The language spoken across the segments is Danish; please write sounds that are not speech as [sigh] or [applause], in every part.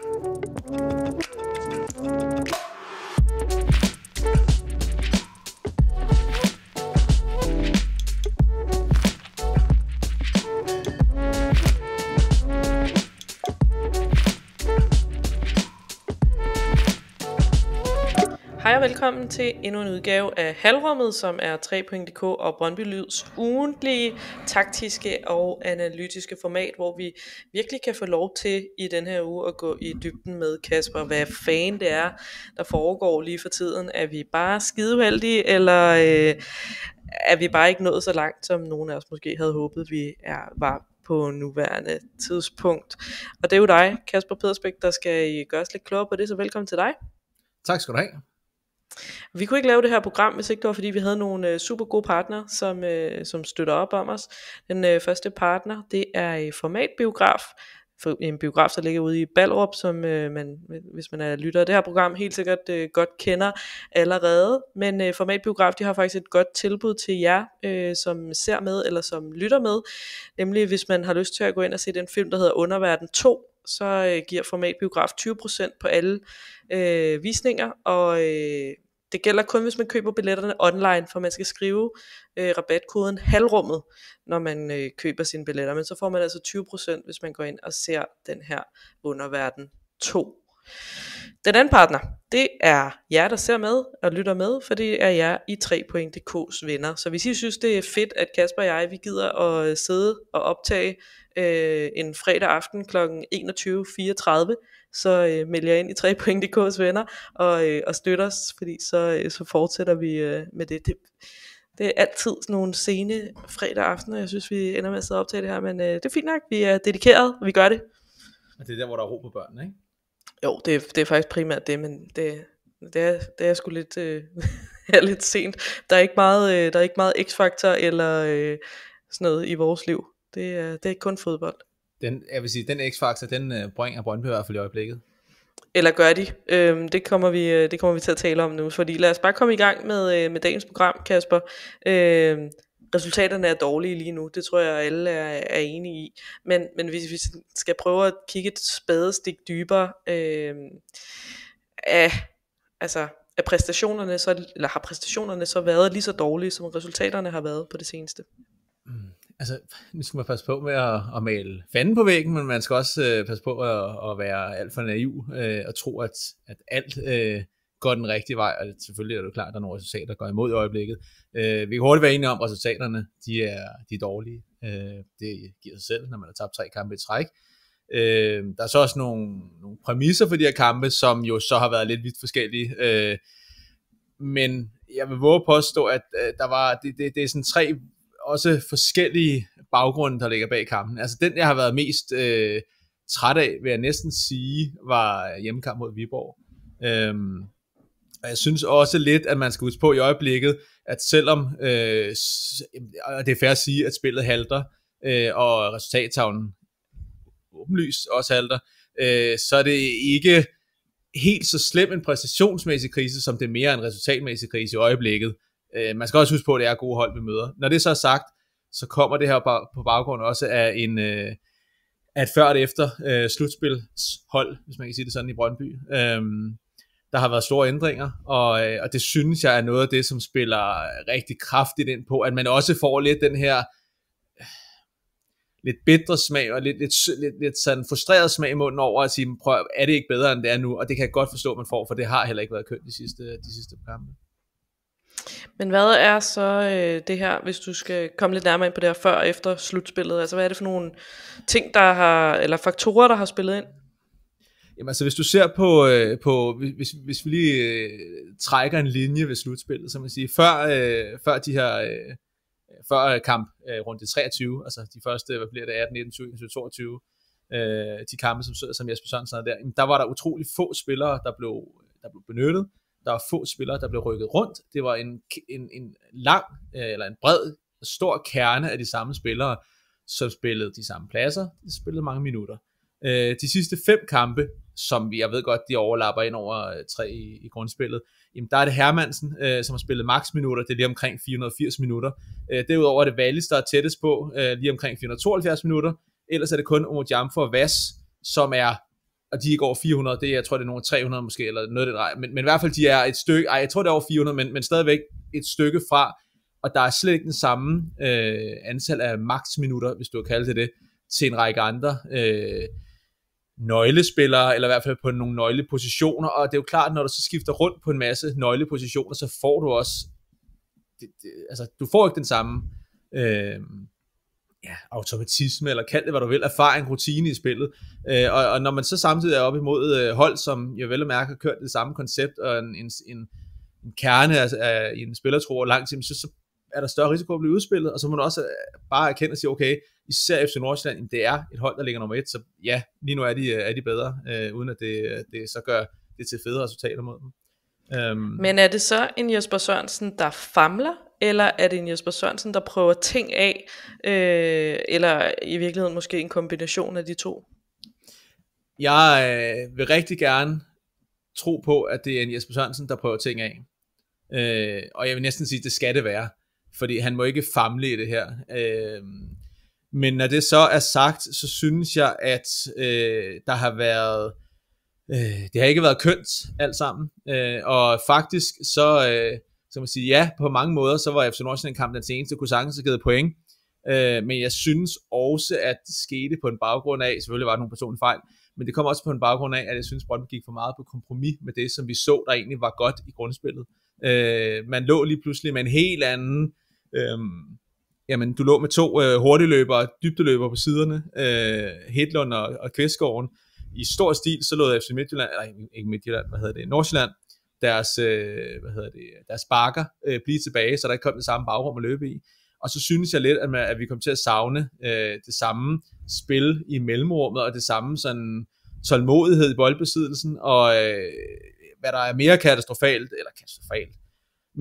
Thank you. velkommen til endnu en udgave af Halvrummet, som er 3.dk og Brøndby Lyds ugentlige taktiske og analytiske format, hvor vi virkelig kan få lov til i den her uge at gå i dybden med Kasper, hvad fanden det er, der foregår lige for tiden. Er vi bare skideuheldige, eller øh, er vi bare ikke nået så langt, som nogen af os måske havde håbet, vi er, var på nuværende tidspunkt. Og det er jo dig, Kasper Pedersbæk, der skal os lidt klogere på det, så velkommen til dig. Tak skal du have. Vi kunne ikke lave det her program, hvis ikke det var, fordi vi havde nogle øh, super gode partner, som, øh, som støtter op om os. Den øh, første partner, det er Formatbiograf, for en biograf, der ligger ude i Ballrup, som øh, man, hvis man er lytter af det her program, helt sikkert øh, godt kender allerede. Men øh, Formatbiograf, de har faktisk et godt tilbud til jer, øh, som ser med eller som lytter med. Nemlig hvis man har lyst til at gå ind og se den film, der hedder Underverden 2, så øh, giver Formatbiograf 20% på alle øh, visninger, og øh, det gælder kun, hvis man køber billetterne online, for man skal skrive øh, rabatkoden halvrummet, når man øh, køber sine billetter. Men så får man altså 20%, hvis man går ind og ser den her underverden 2. Den anden partner, det er jer, der ser med og lytter med, for det er jer i 3.dk's venner. Så hvis I synes, det er fedt, at Kasper og jeg, vi gider at øh, sidde og optage øh, en fredag aften kl. 21.34, så øh, meld jer ind i 3.dk's venner og, øh, og støtter os, fordi så, øh, så fortsætter vi øh, med det. det. Det er altid sådan nogle sene fredag aften, og jeg synes, vi ender med at sidde og optage det her, men øh, det er fint nok, vi er dedikeret, og vi gør det. Og det er der, hvor der er ro på børnene, ikke? Jo, det er, det er faktisk primært det, men det, det, er, det er sgu lidt, øh, [laughs] er lidt sent. Der er ikke meget, øh, der er ikke meget X-faktor eller øh, sådan noget i vores liv. Det er, det er kun fodbold. Den, jeg vil sige, den X-faktor, den øh, bringer Brøndby i hvert fald i øjeblikket. Eller gør de? Øhm, det, kommer vi, øh, det kommer vi til at tale om nu, fordi lad os bare komme i gang med, øh, med dagens program, Kasper. Øh, resultaterne er dårlige lige nu, det tror jeg alle er, er enige i, men, men hvis vi skal prøve at kigge et spadestik dybere øh, af, altså, af præstationerne, så, eller har præstationerne så været lige så dårlige, som resultaterne har været på det seneste? Mm. Altså, nu skal man passe på med at, at male fanden på væggen, men man skal også øh, passe på at, at være alt for naiv øh, og tro, at, at alt øh, går den rigtige vej, og selvfølgelig er det klart, at der er nogle resultater, der går imod i øjeblikket. Øh, vi kan hurtigt være enige om, at resultaterne de er, de er dårlige. Øh, det giver sig selv, når man har tabt tre kampe i træk. Øh, der er så også nogle, nogle præmisser for de her kampe, som jo så har været lidt vidt forskellige. Øh, men jeg vil våge påstå, at øh, der var, det, det, det er sådan tre også forskellige baggrunde, der ligger bag kampen. Altså den, jeg har været mest øh, træt af, vil jeg næsten sige, var hjemmekamp mod Viborg. Øh, og jeg synes også lidt, at man skal huske på i øjeblikket, at selvom, øh, det er fair at sige, at spillet halter, øh, og resultattavlen åbenlyst også halter, øh, så er det ikke helt så slem en præstationsmæssig krise, som det er mere en resultatmæssig krise i øjeblikket. Øh, man skal også huske på, at det er gode hold, vi møder. Når det så er sagt, så kommer det her på baggrund også af en... Øh, at før og efter øh, slutspilshold, hvis man kan sige det sådan i Brøndby. øh, der har været store ændringer, og, øh, og det synes jeg er noget af det, som spiller rigtig kraftigt ind på, at man også får lidt den her øh, lidt bedre smag og lidt, lidt, lidt, lidt sådan frustreret smag i munden over at sige, prøv, er det ikke bedre, end det er nu? Og det kan jeg godt forstå, at man får, for det har heller ikke været kønt de sidste, de sidste kampe. Men hvad er så øh, det her, hvis du skal komme lidt nærmere ind på det her før og efter slutspillet? Altså hvad er det for nogle ting, der har, eller faktorer, der har spillet ind? Jamen altså, hvis du ser på, øh, på hvis, hvis vi lige øh, trækker en linje ved slutspillet, så man sige, før, øh, før de her, øh, før øh, kamp øh, rundt i 23, altså de første, hvad bliver det, 18, 19, 20, 22, 22 øh, de kampe, som, som Jesper Sørensen havde der, jamen, der var der utrolig få spillere, der blev, der blev benyttet, der var få spillere, der blev rykket rundt, det var en, en, en lang, øh, eller en bred, stor kerne af de samme spillere, som spillede de samme pladser, de spillede mange minutter. Øh, de sidste fem kampe, som jeg ved godt, de overlapper ind over øh, tre i, i grundspillet. Jamen, der er det Hermansen, øh, som har spillet maks minutter, det er lige omkring 480 minutter. Øh, derudover er det Wallis, der er tættest på, øh, lige omkring 472 minutter. Ellers er det kun Omojamfo og Vas, som er og de går 400, det jeg tror det er nogle 300 måske, eller noget det der. Men, men i hvert fald de er et stykke, ej, jeg tror det er over 400, men, men stadigvæk et stykke fra, og der er slet ikke den samme øh, antal af maks minutter, hvis du har kalde det det, til en række andre. Øh, nøglespillere, eller i hvert fald på nogle nøglepositioner, og det er jo klart, når du så skifter rundt på en masse nøglepositioner, så får du også, det, det, altså du får ikke den samme øh, ja, automatisme, eller kald det hvad du vil, erfaring, rutine i spillet, øh, og, og når man så samtidig er op imod øh, hold, som jeg vel og mærke har kørt det samme koncept, og en, en, en, kerne af, af en spillertro over lang tid, så, så er der større risiko at blive udspillet, og så må man også øh, bare erkende og sige, okay, især FC Nordsjælland, det er et hold, der ligger nummer et, så ja, lige nu er de, øh, er de bedre, øh, uden at det, øh, det så gør det til fede resultater mod dem. Øhm. Men er det så en Jesper Sørensen, der famler, eller er det en Jesper Sørensen, der prøver ting af, øh, eller i virkeligheden måske en kombination af de to? Jeg øh, vil rigtig gerne tro på, at det er en Jesper Sørensen, der prøver ting af. Øh, og jeg vil næsten sige, at det skal det være fordi han må ikke famle i det her. Øh, men når det så er sagt, så synes jeg, at øh, der har været, øh, det har ikke været kønt alt sammen, øh, og faktisk så, øh, så man siger, ja, på mange måder, så var FC Nordsjælland-kampen den seneste, kunne sagtens have givet point, øh, men jeg synes også, at det skete på en baggrund af, selvfølgelig var der nogle personlige fejl, men det kom også på en baggrund af, at jeg synes, Brøndby gik for meget på kompromis med det, som vi så, der egentlig var godt i grundspillet. Øh, man lå lige pludselig med en helt anden Øhm, jamen, du lå med to øh, hurtigløbere, dybdeløbere på siderne, øh, Hedlund og, og Kvistgården. I stor stil, så lå FC Midtjylland, eller ikke Midtjylland, hvad hedder det, Nordsjælland, deres, øh, hvad hedder det, deres bakker øh, blive tilbage, så der ikke kom det samme bagrum at løbe i. Og så synes jeg lidt, at, man, at vi kom til at savne øh, det samme spil i mellemrummet, og det samme sådan tålmodighed i boldbesiddelsen, og øh, hvad der er mere katastrofalt, eller katastrofalt,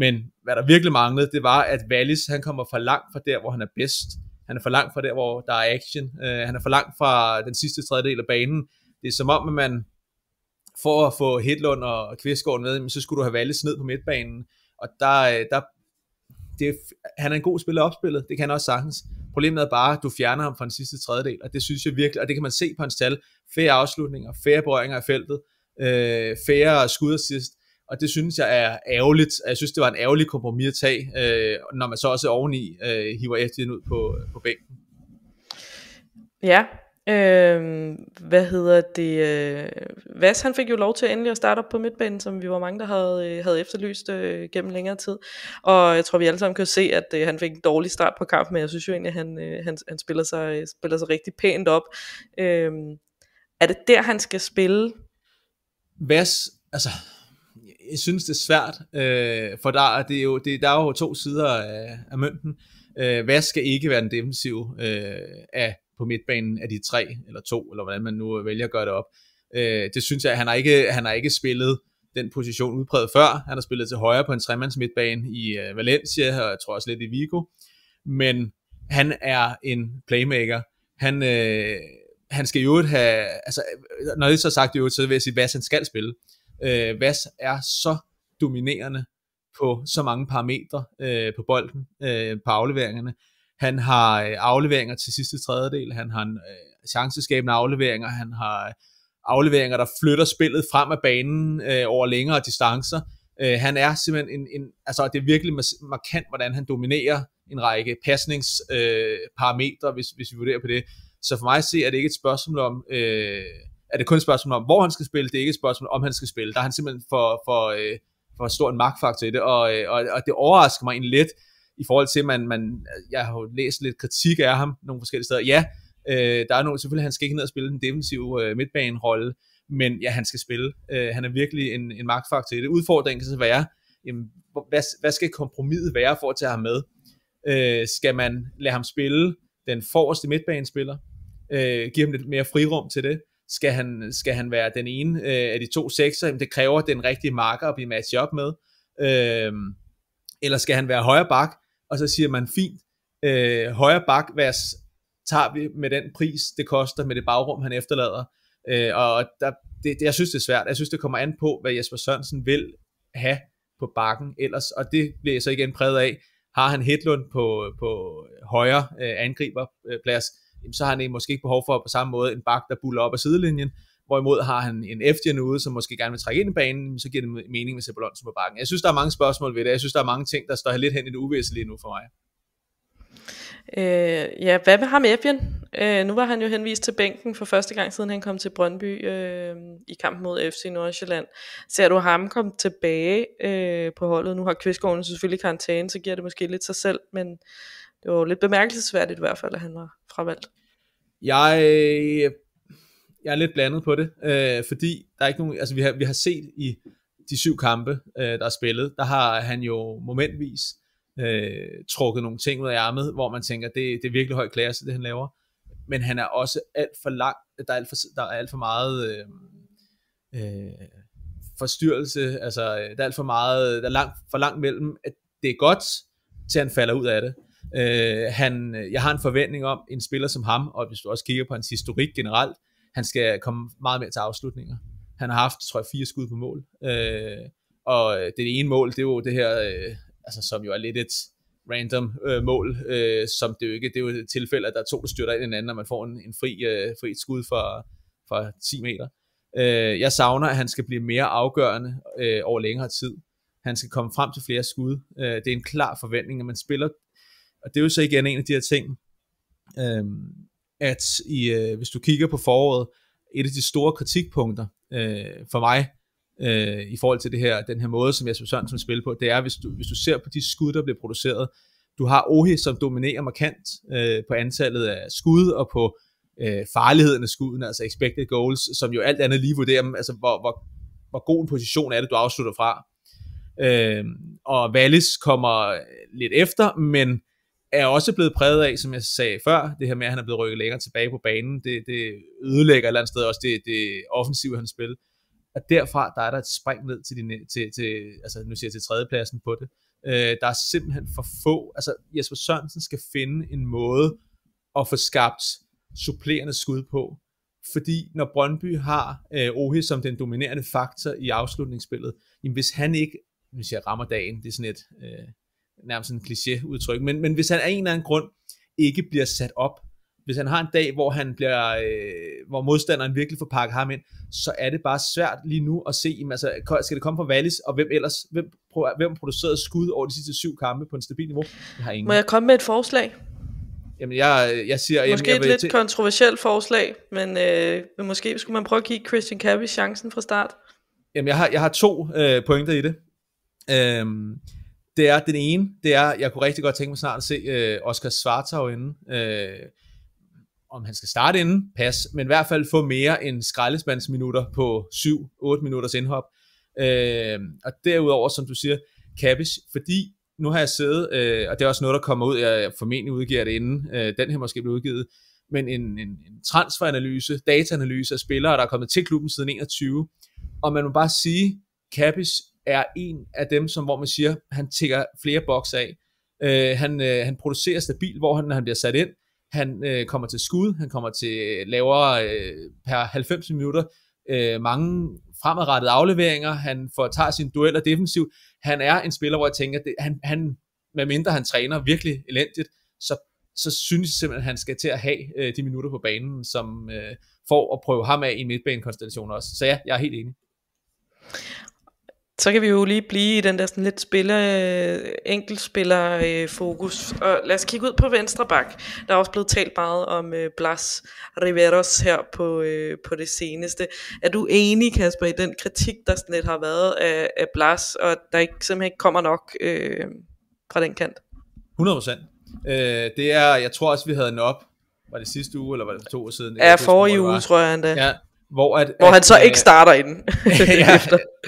men hvad der virkelig manglede, det var, at Wallis han kommer for langt fra der, hvor han er bedst. Han er for langt fra der, hvor der er action. Uh, han er for langt fra den sidste tredjedel af banen. Det er som om, at man for at få Hedlund og Kvistgaard med, så skulle du have Wallis ned på midtbanen. Og der, øh, der det, han er en god spiller opspillet, det kan han også sagtens. Problemet er bare, at du fjerner ham fra den sidste tredjedel, og det synes jeg virkelig, og det kan man se på hans tal. Færre afslutninger, færre berøringer af feltet, øh, færre skud og sidst og det synes jeg er ærgerligt. Jeg synes, det var en ærgerlig kompromis at tage, øh, når man så også oveni øh, hiver Eriksen ud på, øh, på bænken. Ja, øh, hvad hedder det? Øh, Vas, han fik jo lov til endelig at starte op på midtbanen, som vi var mange, der havde, øh, havde efterlyst øh, gennem længere tid. Og jeg tror, vi alle sammen kan se, at øh, han fik en dårlig start på kampen, men jeg synes jo egentlig, at han, øh, han, han spiller, sig, øh, spiller sig rigtig pænt op. Øh, er det der, han skal spille? Vas, altså jeg synes, det er svært, øh, for der, det er jo, det, der er jo to sider af, af mønten. Øh, hvad skal ikke være den defensive øh, af, på midtbanen af de tre, eller to, eller hvordan man nu vælger at gøre det op. Øh, det synes jeg, han har ikke, han har ikke spillet den position udpræget før. Han har spillet til højre på en tremands midtbane i øh, Valencia, og jeg tror også lidt i Vigo. Men han er en playmaker. Han, øh, han skal jo have, altså, når det er så sagt jo, så vil jeg sige, hvad han skal spille. Øh, Vas er så dominerende på så mange parametre øh, på bolden, øh, på afleveringerne. Han har øh, afleveringer til sidste tredjedel, han har øh, chanceskabende afleveringer, han har øh, afleveringer, der flytter spillet frem af banen øh, over længere distancer. Øh, han er simpelthen en, en, altså det er virkelig markant, hvordan han dominerer en række pasningsparametre, øh, parametre, hvis, hvis vi vurderer på det. Så for mig at se, er det ikke et spørgsmål om, øh, er det kun et spørgsmål om, hvor han skal spille, det er ikke et spørgsmål om, han skal spille. Der er han simpelthen for, for, øh, for stor en magtfaktor i det, og, øh, og, og det overrasker mig egentlig lidt, i forhold til, at man, man, jeg har jo læst lidt kritik af ham nogle forskellige steder. Ja, øh, der er nogle, selvfølgelig, han skal ikke ned og spille den defensive øh, midtbanerolle, men ja, han skal spille. Øh, han er virkelig en, en magtfaktor i det. Udfordringen kan så være, jamen, hvad, hvad skal kompromiset være for at tage ham med? Øh, skal man lade ham spille den forreste midtbanespiller? Øh, give ham lidt mere frirum til det? skal han, skal han være den ene øh, af de to sekser, det kræver den rigtige marker at blive matchet op med, øh, eller skal han være højre bak, og så siger man fint, øh, højre bak tager vi med den pris, det koster, med det bagrum, han efterlader, øh, og der, det, det, jeg synes, det er svært, jeg synes, det kommer an på, hvad Jesper Sørensen vil have på bakken ellers, og det bliver jeg så igen præget af, har han Hedlund på, på højre øh, angriberplads, øh, så har han måske ikke behov for på samme måde en bak, der buller op af sidelinjen. Hvorimod har han en Eftian ude, som måske gerne vil trække ind i banen, så giver det mening, hvis Sebulon som på bakken. Jeg synes, der er mange spørgsmål ved det. Jeg synes, der er mange ting, der står lidt hen i det uvisse lige nu for mig. Øh, ja, hvad med ham Efjen? Øh, nu var han jo henvist til bænken for første gang, siden han kom til Brøndby øh, i kampen mod FC Nordsjælland. Ser du ham komme tilbage øh, på holdet? Nu har Kvistgården selvfølgelig karantæne, så giver det måske lidt sig selv, men, det var lidt bemærkelsesværdigt i hvert fald, at han var fravalgt. Jeg, jeg er lidt blandet på det, øh, fordi der er ikke nogen, altså vi har, vi har set i de syv kampe, øh, der er spillet, der har han jo momentvis øh, trukket nogle ting ud af ærmet, hvor man tænker, det, det er virkelig høj klasse, det han laver. Men han er også alt for langt, der er alt for, der er alt for meget øh, øh, forstyrrelse, altså øh, der er alt for meget, der er langt, for langt mellem, at det er godt, til han falder ud af det. Øh, han, øh, jeg har en forventning om en spiller som ham, og hvis du også kigger på hans historik generelt, han skal komme meget mere til afslutninger. Han har haft, tror jeg, fire skud på mål. Øh, og øh, det ene mål, det er jo det her, øh, altså, som jo er lidt et random øh, mål, øh, som det jo ikke, det er jo et tilfælde, at der er to, der styrter ind i hinanden, og man får en, en fri, øh, fri skud fra, fra 10 meter. Øh, jeg savner, at han skal blive mere afgørende øh, over længere tid. Han skal komme frem til flere skud. Øh, det er en klar forventning, at man spiller og det er jo så igen en af de her ting, øh, at i, øh, hvis du kigger på foråret, et af de store kritikpunkter øh, for mig, øh, i forhold til det her, den her måde, som jeg som Sørensen spiller på, det er, hvis du, hvis du ser på de skud, der bliver produceret, du har Ohi, som dominerer markant øh, på antallet af skud og på øh, farligheden af skuden, altså expected goals, som jo alt andet lige vurderer, altså hvor, hvor, hvor god en position er det, du afslutter fra. Øh, og Wallis kommer lidt efter, men er også blevet præget af, som jeg sagde før, det her med, at han er blevet rykket længere tilbage på banen. Det, det ødelægger et eller andet sted også det, det offensive, han spiller. Og derfra, der er der et spring ned til, din, til, til altså nu siger jeg til tredjepladsen på det. Øh, der er simpelthen for få. Altså Jesper Sørensen skal finde en måde at få skabt supplerende skud på. Fordi når Brøndby har øh, Ohi som den dominerende faktor i afslutningsspillet, jamen hvis han ikke hvis jeg rammer dagen, det er sådan et, øh, nærmest en kliché udtryk, men, men hvis han af en eller anden grund ikke bliver sat op, hvis han har en dag, hvor han bliver, øh, hvor modstanderen virkelig får pakket ham ind, så er det bare svært lige nu at se, jamen, altså, skal det komme fra Wallis, og hvem ellers, hvem, hvem produceret skud over de sidste syv kampe på en stabil niveau? Jeg har ingen. Må jeg komme med et forslag? Jamen, jeg, jeg siger... Måske jamen, jeg et lidt til... kontroversielt forslag, men øh, måske skulle man prøve at give Christian Cappy chancen fra start. Jamen, jeg har, jeg har to øh, pointer i det. Øh, det er den ene, det er, jeg kunne rigtig godt tænke mig snart at se øh, Oscar Svartov inde. Øh, om han skal starte inden, pas, men i hvert fald få mere end skraldespandsminutter på 7-8 minutters indhop. Øh, og derudover, som du siger, Cabbage, fordi nu har jeg siddet, øh, og det er også noget, der kommer ud, jeg formentlig udgiver det inden, øh, den her måske bliver udgivet, men en, en, en transferanalyse, dataanalyse af spillere, der er kommet til klubben siden 21, og man må bare sige, Cabbage er en af dem, som hvor man siger, han tækker flere boks af. Øh, han, øh, han producerer stabil, hvor han, han bliver sat ind. Han øh, kommer til skud, han kommer til lavere øh, per 90 minutter øh, mange fremadrettede afleveringer, han får, tager sin dueller defensiv. Han er en spiller, hvor jeg tænker, det, han, han, med mindre han træner virkelig elendigt, så, så synes jeg simpelthen, at han skal til at have øh, de minutter på banen, som øh, får at prøve ham af i en midtbanekonstellation også. Så ja, jeg er helt enig. Så kan vi jo lige blive i den der sådan lidt spiller, øh, enkeltspiller øh, fokus. Og lad os kigge ud på venstre bak. Der er også blevet talt meget om øh, Blas Riveros her på, på det seneste. Er du enig, Kasper, i den kritik, der sådan lidt har været af, af Blas, og der ikke, simpelthen ikke kommer nok øh, fra den kant? 100%. Øh, det er, jeg tror også, vi havde den op var det sidste uge, eller var det to år siden? Ja, forrige uge, tror jeg endda. Ja, hvor, at, hvor han at, så øh, ikke starter inden. [laughs] ja,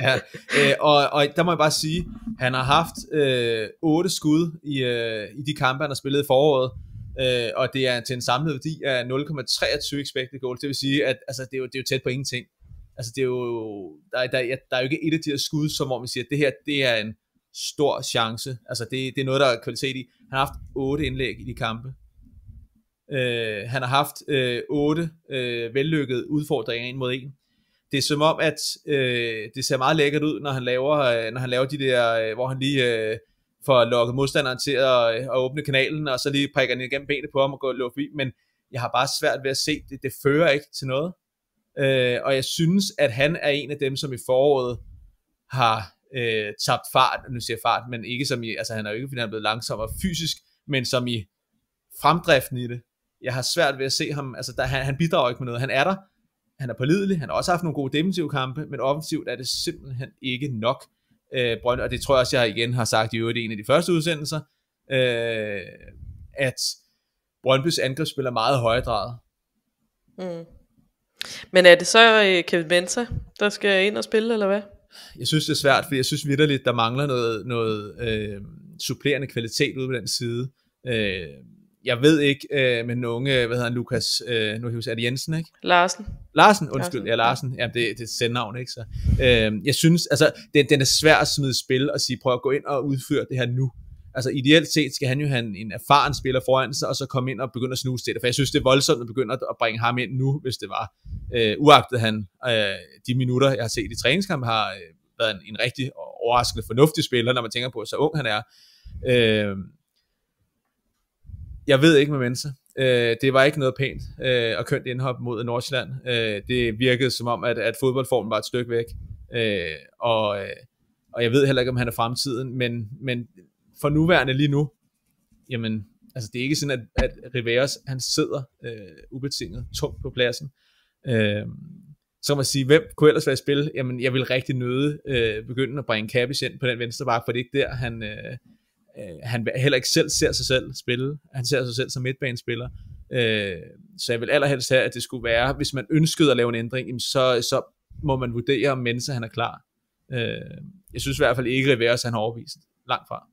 [laughs] ja. Øh, og, og der må jeg bare sige, han har haft øh, 8 skud i, øh, i de kampe, han har spillet i foråret. Øh, og det er til en samlet værdi af 0,23 expected goals. Det vil sige, at altså, det, er jo, det er jo tæt på ingenting. Altså, det er jo, der, der, der er jo ikke et af de her skud, som hvor man siger, at det her det er en stor chance. Altså, det, det er noget, der er kvalitet i. Han har haft 8 indlæg i de kampe. Øh, han har haft øh, otte øh, vellykkede udfordringer ind mod en. Det er som om, at øh, det ser meget lækkert ud, når han laver, øh, når han laver de der, øh, hvor han lige øh, får lukket modstanderen til at, øh, at åbne kanalen, og så lige prikker den igennem benet på ham og går og forbi, men jeg har bare svært ved at se det. Det fører ikke til noget. Øh, og jeg synes, at han er en af dem, som i foråret har øh, tabt fart, nu siger jeg fart, men ikke som i, altså han er jo ikke, fordi han er blevet langsommere fysisk, men som i fremdriften i det jeg har svært ved at se ham, altså der, han, han bidrager ikke med noget, han er der, han er pålidelig, han har også haft nogle gode defensive kampe, men offensivt er det simpelthen ikke nok, øh, Brøndby, og det tror jeg også, jeg igen har sagt i øvrigt i en af de første udsendelser, øh, at Brøndbys angrebsspil er meget højdraget. Mm. Men er det så øh, Kevin Mensa, der skal ind og spille, eller hvad? Jeg synes, det er svært, for jeg synes vidderligt, der mangler noget, noget øh, supplerende kvalitet ude på den side. Øh, jeg ved ikke øh, med den unge, hvad hedder han, Lukas, øh, nu er det Jensen, ikke? Larsen. Larsen, undskyld, Larsen. ja Larsen, ja, det, det er sendnavn, ikke? Så, øh, jeg synes, altså, det, den er svær at smide spil og sige, prøv at gå ind og udføre det her nu. Altså ideelt set skal han jo have en, en erfaren spiller foran sig, og så komme ind og begynde at snuse til det. For jeg synes, det er voldsomt at begynde at bringe ham ind nu, hvis det var. Øh, uagtet han øh, de minutter, jeg har set i træningskamp, har øh, været en, en rigtig overraskende fornuftig spiller, når man tænker på, så ung han er. Øh, jeg ved ikke med Mense. Øh, det var ikke noget pænt øh, at kønt indhop mod Nordsjælland. Øh, det virkede som om, at, at fodboldformen var et stykke væk. Øh, og, øh, og jeg ved heller ikke, om han er fremtiden, men, men for nuværende lige nu, jamen, altså det er ikke sådan, at, at Riveros, han sidder øh, ubetinget tungt på pladsen. Øh, så kan man sige, hvem kunne ellers være i spil? Jamen, jeg vil rigtig nøde øh, begynde at bringe Kabish ind på den venstre bak, for det er ikke der, han, øh, øh, han heller ikke selv ser sig selv spille. Han ser sig selv som midtbanespiller. Øh, så jeg vil allerhelst have, at det skulle være, hvis man ønskede at lave en ændring, så, så må man vurdere, om Mensa han er klar. Øh, jeg synes i hvert fald ikke, at han har overvist. Langt fra.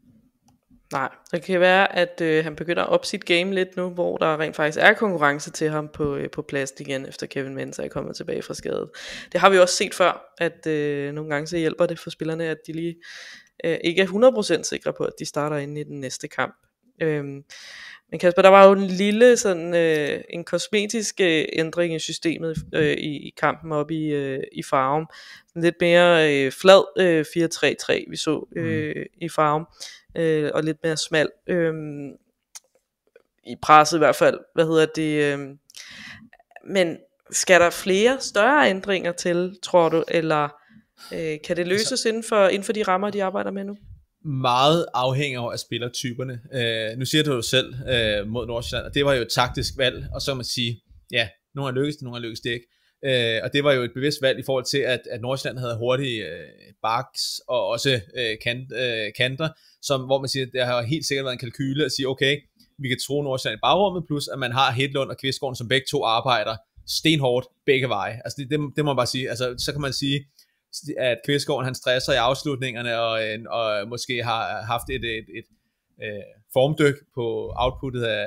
Nej, det kan være, at øh, han begynder at op sit game lidt nu, hvor der rent faktisk er konkurrence til ham på, øh, på pladsen igen, efter Kevin Mensa er kommet tilbage fra skadet. Det har vi også set før, at øh, nogle gange så hjælper det for spillerne, at de lige øh, ikke er 100% sikre på, at de starter ind i den næste kamp. Øhm, men Kasper, der var jo en lille sådan øh, en kosmetisk øh, ændring i systemet øh, i, i kampen op i, øh, i Farum. En lidt mere øh, flad øh, 4-3-3, vi så mm. øh, mm. i Farum, øh, og lidt mere smal. Øh, I presset i hvert fald, hvad hedder det? Øh, men skal der flere større ændringer til, tror du, eller Øh, kan det altså- løses altså, inden, for, inden for de rammer, de arbejder med nu? Meget afhænger af spillertyperne. Øh, nu siger du jo selv øh, mod Nordsjælland, og det var jo et taktisk valg, og så man sige, ja, nogle har lykkes det, nogle har lykkes det ikke. Øh, og det var jo et bevidst valg i forhold til, at, at Nordsjælland havde hurtige øh, baks og også øh, kant, øh, kanter, som, hvor man siger, at der har helt sikkert været en kalkyle at sige, okay, vi kan tro Nordsjælland i bagrummet, plus at man har Hedlund og Kvistgården, som begge to arbejder stenhårdt begge veje. Altså det, det, det må man bare sige. Altså, så kan man sige, at Kvistgården han stresser i afslutningerne, og, og måske har haft et, et, et, et øh, formdyk på outputtet af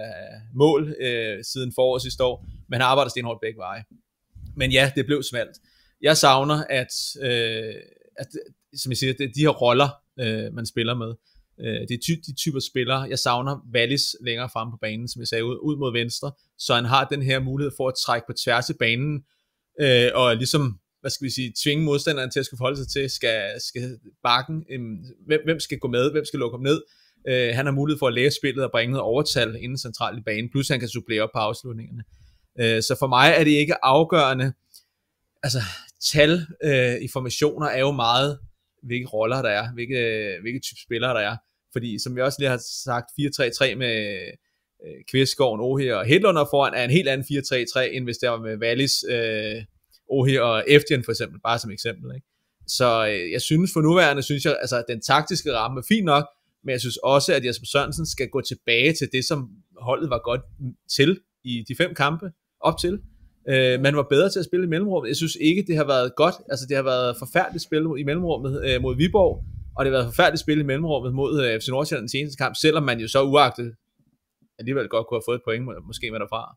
mål øh, siden foråret sidste år, men han arbejder stenhårdt begge veje. Men ja, det blev smalt. Jeg savner, at, øh, at som jeg siger, det er de her roller, øh, man spiller med. Øh, det er ty- de typer spillere. Jeg savner Wallis længere frem på banen, som jeg sagde, ud, ud mod venstre, så han har den her mulighed for at trække på tværs af banen, øh, og ligesom hvad skal vi sige, tvinge modstanderen til at skulle forholde sig til, skal, skal bakken, øhm, hvem, hvem skal gå med, hvem skal lukke ham ned. Øh, han har mulighed for at læse spillet og bringe noget overtal inden centralt i banen, plus han kan supplere op på afslutningerne. Øh, så for mig er det ikke afgørende, altså tal øh, i formationer er jo meget, hvilke roller der er, hvilke, hvilke type spillere der er. Fordi som jeg også lige har sagt, 4-3-3 med øh, Kvistgården, Ohe og Hedlund foran er en helt anden 4-3-3, end hvis der var med Wallis, øh, Ohi og Eftian for eksempel, bare som eksempel. Ikke? Så øh, jeg synes for nuværende, synes jeg, altså den taktiske ramme er fin nok, men jeg synes også, at Jesper Sørensen skal gå tilbage til det, som holdet var godt til i de fem kampe op til. Øh, man var bedre til at spille i mellemrummet. Jeg synes ikke, det har været godt. Altså, det har været forfærdeligt spil i mellemrummet øh, mod Viborg, og det har været forfærdeligt spil i mellemrummet mod øh, FC Nordsjælland den seneste kamp, selvom man jo så uagtet alligevel godt kunne have fået et point, måske med derfra.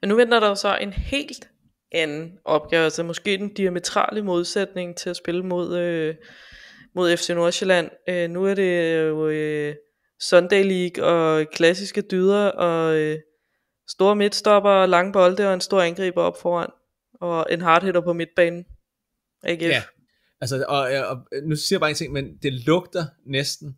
Men nu venter der jo så en helt anden opgave. Altså måske den diametrale modsætning til at spille mod, øh, mod FC Nordsjælland. Øh, nu er det jo øh, Sunday League og klassiske dyder og øh, store midtstopper, lange bolde og en stor angriber op foran. Og en hardhitter på midtbanen. AGF. Ja, altså, og, og, nu siger jeg bare en ting, men det lugter næsten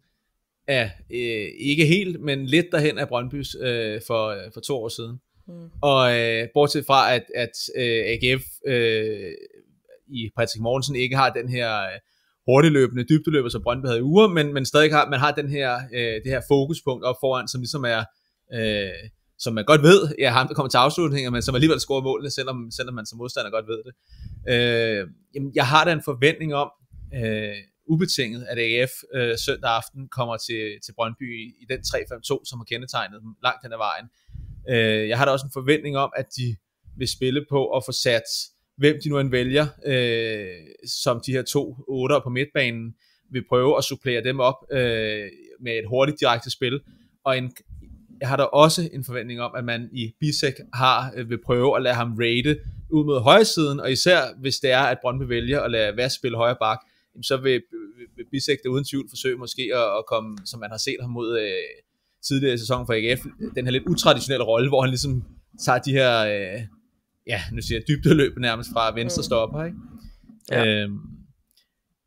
af, øh, ikke helt, men lidt derhen af Brøndbys øh, for, øh, for to år siden. Mm. Og øh, bortset fra, at, at øh, AGF øh, i Patrick Morgensen ikke har den her øh, hurtigløbende dybdeløber, som Brøndby havde i uger, men, men stadig har man har den her, øh, det her fokuspunkt op foran, som ligesom er... Øh, som man godt ved, ja, ham der kommer til afslutninger, men som alligevel scorer målene, selvom, selvom man som modstander godt ved det. Øh, jamen, jeg har da en forventning om, øh, ubetinget, at AF øh, søndag aften kommer til, til Brøndby i, i den 3-5-2, som har kendetegnet dem langt hen ad vejen. Øh, jeg har da også en forventning om, at de vil spille på at få sat, hvem de nu end vælger, øh, som de her to otter på midtbanen, vil prøve at supplere dem op øh, med et hurtigt direkte spil. Og en, jeg har da også en forventning om, at man i Bisek har, øh, vil prøve at lade ham rate ud mod højsiden, og især hvis det er, at Brøndby vælger at lade Vaz spille højre bak, så vil, øh, vil Bisek det uden tvivl forsøge måske at, at komme, som man har set ham mod øh, tidligere i sæsonen for AGF, den her lidt utraditionelle rolle, hvor han ligesom tager de her, øh, ja, nu siger jeg løb nærmest fra venstre mm. stopper, ikke? Ja. Øhm,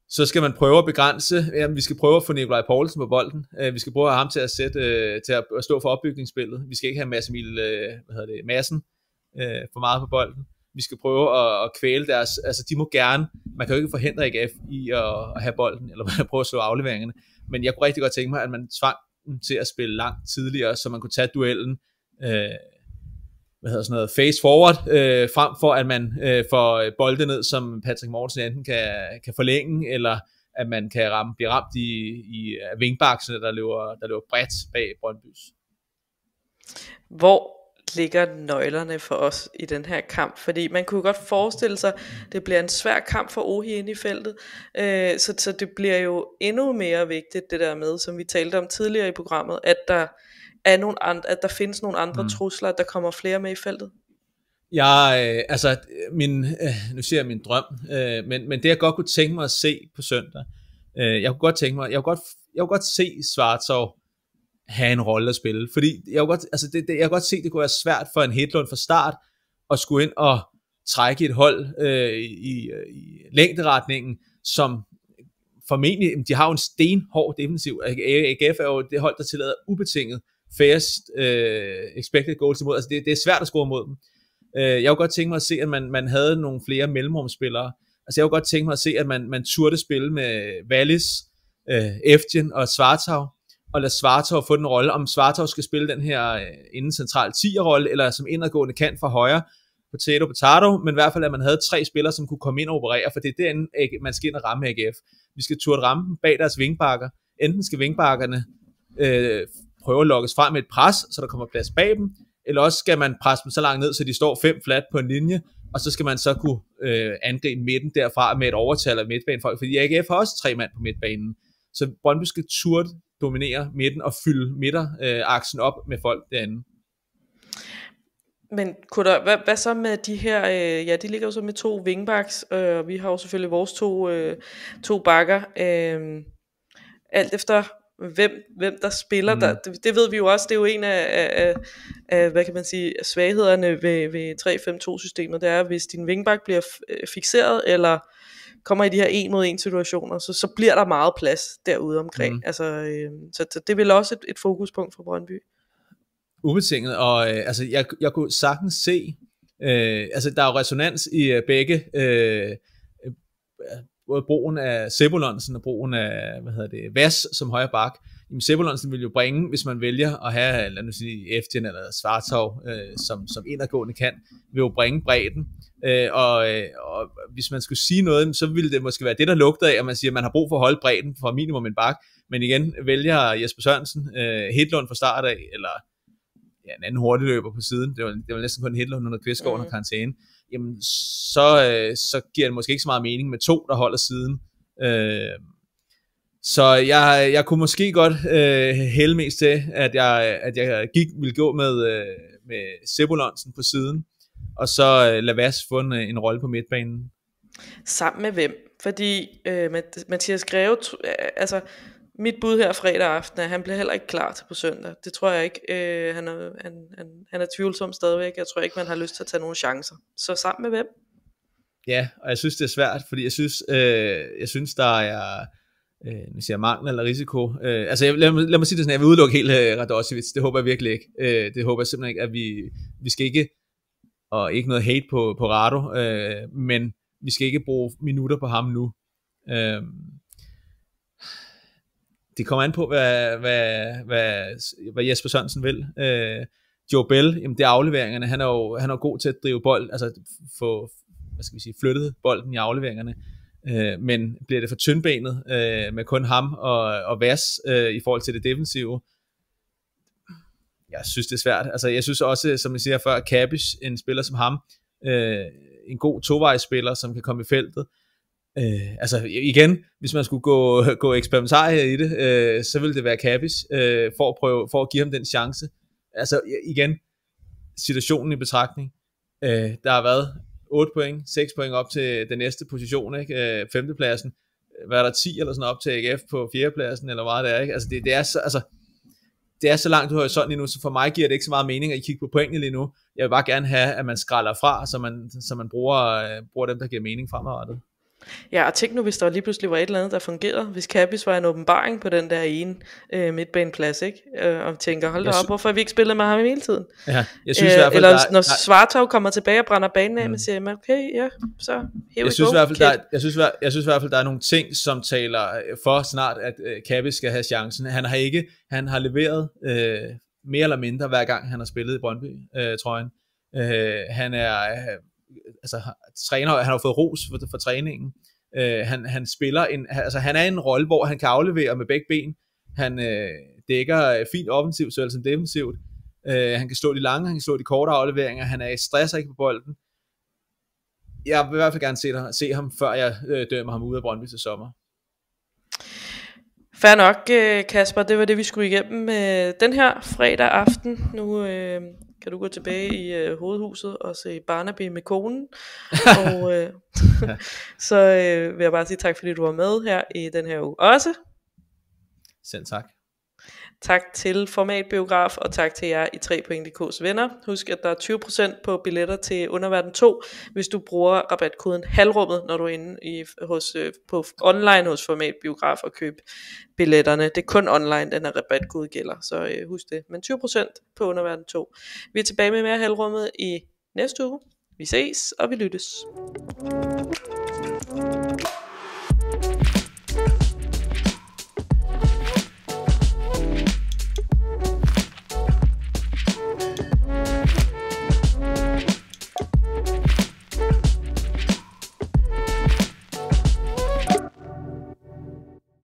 så skal man prøve at begrænse, jamen, vi skal prøve at få Nikolaj Poulsen på bolden, øh, vi skal prøve at have ham til at, sætte, øh, til at stå for opbygningsspillet, vi skal ikke have Mads Emil, øh, hvad hedder det, Madsen øh, for meget på bolden, vi skal prøve at, at kvæle deres, altså de må gerne, man kan jo ikke forhindre AGF i at, at have bolden, eller [laughs] prøve at slå afleveringerne, men jeg kunne rigtig godt tænke mig, at man tvang bolden til at spille langt tidligere, så man kunne tage duellen øh, hvad hedder sådan noget, face forward, øh, frem for at man øh, får bolde ned, som Patrick Mortensen enten kan, kan forlænge, eller at man kan ramme, blive ramt i, i vingbaksen, der løber, der løber bredt bag Brøndbys. Hvor ligger nøglerne for os i den her kamp? Fordi man kunne godt forestille sig, det bliver en svær kamp for Ohi ind i feltet, øh, så, så det bliver jo endnu mere vigtigt det der med, som vi talte om tidligere i programmet, at der, er nogle andre, at der findes nogle andre mm. trusler, at der kommer flere med i feltet? Jeg, øh, altså, min, øh, nu siger jeg min drøm, øh, men, men det jeg godt kunne tænke mig at se på søndag, øh, jeg kunne godt tænke mig, jeg kunne godt, jeg kunne godt se Svartov have en rolle at spille. Fordi jeg kunne godt, altså det, det, jeg godt se, det kunne være svært for en Hedlund fra start at skulle ind og trække et hold øh, i, i længderetningen, som formentlig, de har jo en stenhård defensiv. AGF er jo det hold, der tillader ubetinget fast øh, expected goals imod. Altså det, det er svært at score mod dem. Øh, jeg kunne godt tænke mig at se, at man, man havde nogle flere mellemrumspillere. Altså jeg kunne godt tænke mig at se, at man, man turde spille med Wallis, øh, Eftjen og Svartav og lade Svartov få den rolle, om Svartov skal spille den her øh, inden central 10 rolle, eller som indadgående kant fra højre, potato potato, men i hvert fald, at man havde tre spillere, som kunne komme ind og operere, for det er den, man skal ind og ramme AGF. Vi skal turde ramme dem bag deres vingbakker. Enten skal vingbakkerne øh, prøve at lokkes frem med et pres, så der kommer plads bag dem, eller også skal man presse dem så langt ned, så de står fem flat på en linje, og så skal man så kunne øh, angribe midten derfra med et overtal af midtbanefolk, fordi AGF har også tre mand på midtbanen. Så Brøndby skal turde dominere midten og fylde midteraksen øh, op med folk derinde. Men kunne der, hvad, hvad så med de her, øh, ja de ligger jo så med to wingbacks, øh, og vi har jo selvfølgelig vores to, øh, to bakker, øh, alt efter hvem, hvem der spiller mm. der, det, det ved vi jo også, det er jo en af, af, af hvad kan man sige, svaghederne ved, ved 3-5-2 systemet, det er hvis din wingback bliver øh, fixeret, eller øh, kommer i de her en mod en situationer, så, så bliver der meget plads derude omkring. Mm. Altså, øh, så, så det vil også et, et fokuspunkt for Brøndby. Ubetinget, og øh, altså, jeg, jeg kunne sagtens se, øh, altså der er jo resonans i øh, begge, øh, øh både brugen af Sebulonsen og brugen af, hvad hedder det, Vas som højre bak, jamen Sebulonsen vil jo bringe, hvis man vælger at have, lad nu sige, Eftjen eller Svartov, øh, som, som indadgående kan, vil jo bringe bredden. Øh, og, øh, og hvis man skulle sige noget, så ville det måske være det, der lugter af, at man siger, at man har brug for at holde bredden for minimum en bak. Men igen, vælger Jesper Sørensen øh, Hedlund fra start af, eller ja, en anden løber på siden, det var, det var næsten kun Hedlund under Kvistgaard mm. under karantæne, jamen så, øh, så giver det måske ikke så meget mening med to, der holder siden. Øh, så jeg, jeg kunne måske godt øh, hælde mest til, at jeg, at jeg gik, ville gå med, øh, med Sebulonsen på siden, og så øh, Lavas få en, øh, en rolle på midtbanen. Sammen med hvem? Fordi øh, Mathias Greve, øh, altså mit bud her fredag aften er, at han bliver heller ikke klar til på søndag. Det tror jeg ikke. Øh, han, er, han, han, han er tvivlsom stadigvæk. Jeg tror ikke, man har lyst til at tage nogle chancer. Så sammen med hvem? Ja, og jeg synes, det er svært, fordi jeg synes, øh, jeg synes der er øh, nu siger mangel eller risiko. Øh, altså jeg, lad, mig, lad mig sige det sådan, jeg vil udelukke helt øh, Radosevic, det håber jeg virkelig ikke. Øh, det håber jeg simpelthen ikke, at vi, vi skal ikke, og ikke noget hate på, på Rado, øh, men vi skal ikke bruge minutter på ham nu. Øh, det kommer an på, hvad, hvad, hvad, hvad Jesper Sørensen vil. Øh, Joe Bell, jamen det er afleveringerne, han er jo han er god til at drive bold, altså få, hvad skal vi sige, flyttet bolden i afleveringerne. Øh, øh, men bliver det for tyndbenet øh, med kun ham og, og Vas øh, i forhold til det defensive? Jeg synes, det er svært. Altså, jeg synes også, som jeg siger før, Cabbage, en spiller som ham, øh, en god tovejsspiller, som kan komme i feltet. Øh, altså igen, hvis man skulle gå, [laughs] gå eksperimentar her i det, øh, så ville det være Cabbage, øh, for, at prøve, for at give ham den chance. Altså igen, situationen i betragtning. Øh, der har været 8 point, 6 point op til den næste position, ikke? Øh, femtepladsen. Hvad er der, 10 eller sådan op til AGF på fjerdepladsen, eller hvad det er, ikke? Altså, det, det er så, altså, det er så langt ud sådan lige nu, så for mig giver det ikke så meget mening, at I kigger på pointene lige nu. Jeg vil bare gerne have, at man skralder fra, så man, så man bruger, øh, bruger dem, der giver mening fremadrettet. Ja, og tænk nu, hvis der lige pludselig var et eller andet, der fungerede. Hvis Kappis var en åbenbaring på den der ene øh, midtbaneplads, ikke? Øh, og tænker, hold da op, hvorfor har vi ikke spillet med ham hele tiden? Ja, jeg synes øh, i hvert fald, eller der, når der... Svartov kommer tilbage og brænder banen af, mm. og siger man, okay, ja, så here jeg synes, go, i hvert fald, der, jeg, synes, jeg synes i hvert fald, der er nogle ting, som taler øh, for snart, at øh, Kappis skal have chancen. Han har ikke, han har leveret øh, mere eller mindre, hver gang han har spillet i Brøndby, øh, jeg. Øh, han er... Øh, altså, træner, han har fået ros for, for træningen. Øh, han, han spiller en, altså han er en rolle, hvor han kan aflevere med begge ben. Han øh, dækker fint offensivt, såvel altså som defensivt. Øh, han kan slå de lange, han kan slå de korte afleveringer. Han er i stresser ikke på bolden. Jeg vil i hvert fald gerne se, se ham, før jeg øh, dømmer ham ud af Brøndby til sommer. Fair nok, øh, Kasper. Det var det, vi skulle igennem øh, den her fredag aften. Nu øh, kan du gå tilbage i øh, hovedhuset og se Barnaby med konen. [laughs] og øh, [laughs] så øh, vil jeg bare sige tak, fordi du var med her i den her uge også. Selv tak. Tak til Formatbiograf, og tak til jer i 3.dk's venner. Husk, at der er 20% på billetter til Underverden 2, hvis du bruger rabatkoden halvrummet, når du er inde i, hos, øh, på online hos Formatbiograf og køb billetterne. Det er kun online, den her rabatkode gælder, så øh, husk det. Men 20% på Underverden 2. Vi er tilbage med mere halvrummet i næste uge. Vi ses, og vi lyttes. thank you